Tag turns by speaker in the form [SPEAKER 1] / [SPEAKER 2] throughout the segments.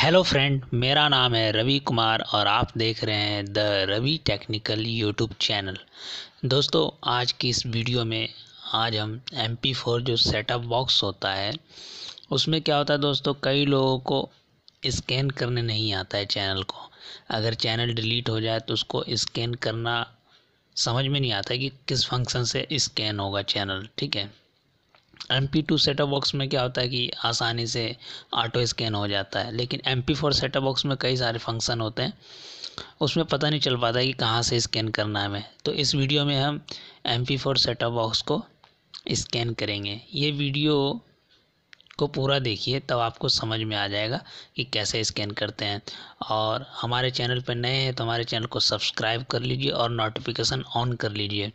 [SPEAKER 1] hello friend मेरा नाम है रवि कुमार और आप देख रहे हैं the Ravi technical YouTube channel दोस्तों आज की इस वीडियो में आज हम एम पी फोर जो सेटअप बॉक्स होता है उसमें क्या होता है दोस्तों कई लोगों को स्कैन करने नहीं आता है चैनल को अगर चैनल डिलीट हो जाए तो उसको स्कैन करना समझ में नहीं आता कि किस फंक्शन से स्कैन होगा चैनल ठीक है M P two setup box में क्या होता है कि आसानी से ऑटो स्कैन हो जाता है लेकिन M P four setup box में कई सारे फंक्शन होते हैं उसमें पता नहीं चल पाता कि कहाँ से स्कैन करना है हमें तो इस वीडियो में हम M P four setup box को स्कैन करेंगे ये वीडियो को पूरा देखिए तब आपको समझ में आ जाएगा कि कैसे स्कैन करते हैं और हमारे चैनल पर नए हैं तो हमारे चैनल को सब्सक्राइब कर लीजिए और नोटिफिकेशन ऑन कर लीजिए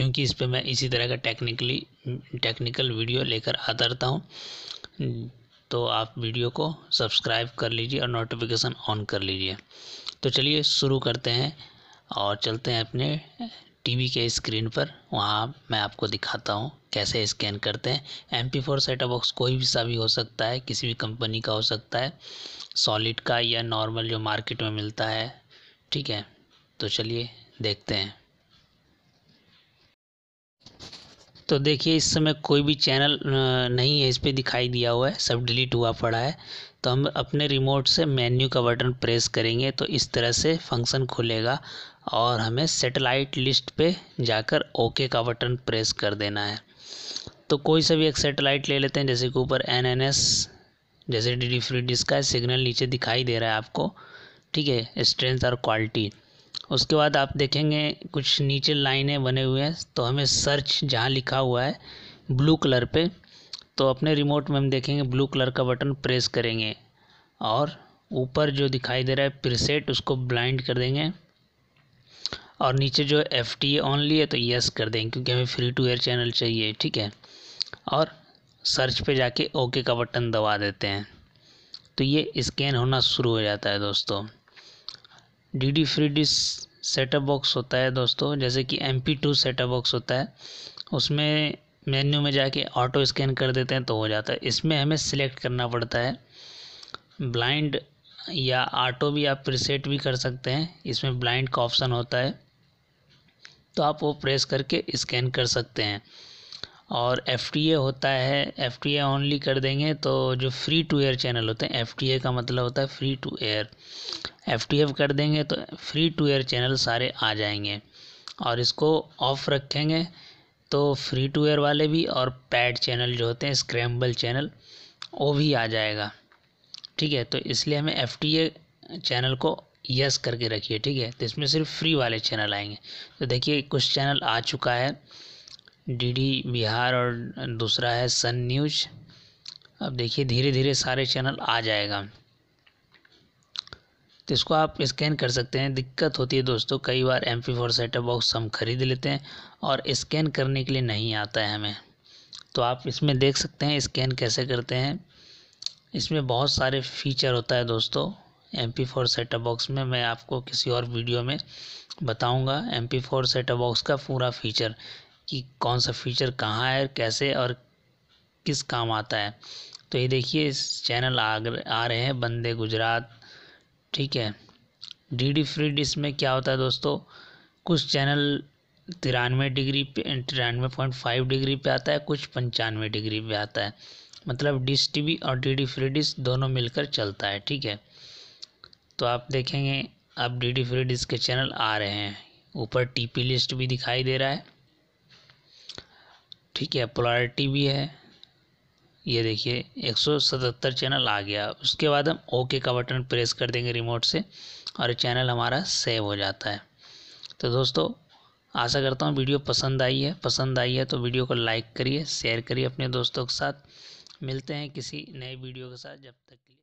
[SPEAKER 1] क्योंकि इस पर मैं इसी तरह का टेक्निकली टेक्निकल वीडियो लेकर आता रहता हूँ तो आप वीडियो को सब्सक्राइब कर लीजिए और नोटिफिकेशन ऑन कर लीजिए तो चलिए शुरू करते हैं और चलते हैं अपने टीवी के स्क्रीन पर वहाँ मैं आपको दिखाता हूँ कैसे स्कैन करते हैं M P four setup box कोई भी सा भी हो सकता है किसी भी कंपनी का हो सकता है सॉलिड का या नॉर्मल जो मार्केट में मिलता है ठीक है तो चलिए देखते हैं तो देखिए इस समय कोई भी चैनल नहीं है इस पर दिखाई दिया हुआ है सब डिलीट हुआ पड़ा है तो हम अपने रिमोट से मेन्यू का बटन प्रेस करेंगे तो इस तरह से फंक्शन खुलेगा और हमें सेटेलाइट लिस्ट पे जाकर ओके का बटन प्रेस कर देना है तो कोई सा भी एक सेटेलाइट ले लेते हैं जैसे कि ऊपर एन एन एस जैसे डी डी फ्री डिस्का का सिग्नल नीचे दिखाई दे रहा है आपको ठीक है स्ट्रेंथ और क्वालिटी उसके बाद आप देखेंगे कुछ नीचे लाइनें बने हुए हैं तो हमें सर्च जहाँ लिखा हुआ है ब्लू कलर पे तो अपने रिमोट में हम देखेंगे ब्लू कलर का बटन प्रेस करेंगे और ऊपर जो दिखाई दे रहा है प्रीसेट उसको ब्लाइंड कर देंगे और नीचे जो एफ टी ऑनली है तो यस कर देंगे क्योंकि हमें फ्री टू एयर चैनल चाहिए ठीक है और सर्च पे जाके ओके का बटन दबा देते हैं तो ये स्कैन होना शुरू हो जाता है दोस्तों D D free dish setup box होता है दोस्तों जैसे कि M P two setup box होता है उसमें मेन्यू में जाके ऑटो स्कैन कर देते हैं तो हो जाता है इसमें हमें सिलेक्ट करना पड़ता है ब्लाइंड या ऑटो भी आप प्रीसेट भी कर सकते हैं इसमें ब्लाइंड का ऑप्शन होता है तो आप वो प्रेस करके स्कैन कर सकते हैं और एफ होता है एफ टी ओनली कर देंगे तो जो फ्री टू एयर चैनल होते हैं एफ का मतलब होता है free to air F T F कर देंगे तो फ्री टू एयर चैनल सारे आ जाएंगे और इसको ऑफ रखेंगे तो फ्री टू एयर वाले भी और पैड चैनल जो होते हैं स्क्रैम्बल चैनल वो भी आ जाएगा ठीक है तो इसलिए हमें एफ चैनल को यस करके रखिए ठीक है तो इसमें सिर्फ फ्री वाले चैनल आएंगे तो देखिए कुछ चैनल आ चुका है डीडी बिहार और दूसरा है सन न्यूज अब देखिए धीरे धीरे सारे चैनल आ जाएगा तो इसको आप स्कैन कर सकते हैं दिक्कत होती है दोस्तों कई बार M P four setup box हम ख़रीद लेते हैं और स्कैन करने के लिए नहीं आता है हमें तो आप इसमें देख सकते हैं स्कैन कैसे करते हैं इसमें बहुत सारे फीचर होता है दोस्तों M P four setup box में मैं आपको किसी और वीडियो में बताऊँगा M P four setup box का पूरा फीचर कि कौन सा फीचर कहाँ है कैसे और किस काम आता है तो ये देखिए इस चैनल आ, आ रहे हैं बंदे गुजरात ठीक है डी डी फ्री डिश में क्या होता है दोस्तों कुछ चैनल तिरानवे डिग्री पे तिरानवे पॉइंट फाइव डिग्री पे आता है कुछ पंचानवे डिग्री पे आता है मतलब डिश टीवी और डी डी फ्री डिश दोनों मिलकर चलता है ठीक है तो आप देखेंगे अब डी डी फ्री डिश के चैनल आ रहे हैं ऊपर टीपी लिस्ट भी दिखाई दे रहा है ठीक है पोलॉरिटी भी है ये देखिए 177 चैनल आ गया उसके बाद हम ओके का बटन प्रेस कर देंगे रिमोट से और चैनल हमारा सेव हो जाता है तो दोस्तों आशा करता हूँ वीडियो पसंद आई है पसंद आई है तो वीडियो को लाइक करिए शेयर करिए अपने दोस्तों के साथ मिलते हैं किसी नए वीडियो के साथ जब तक के लिए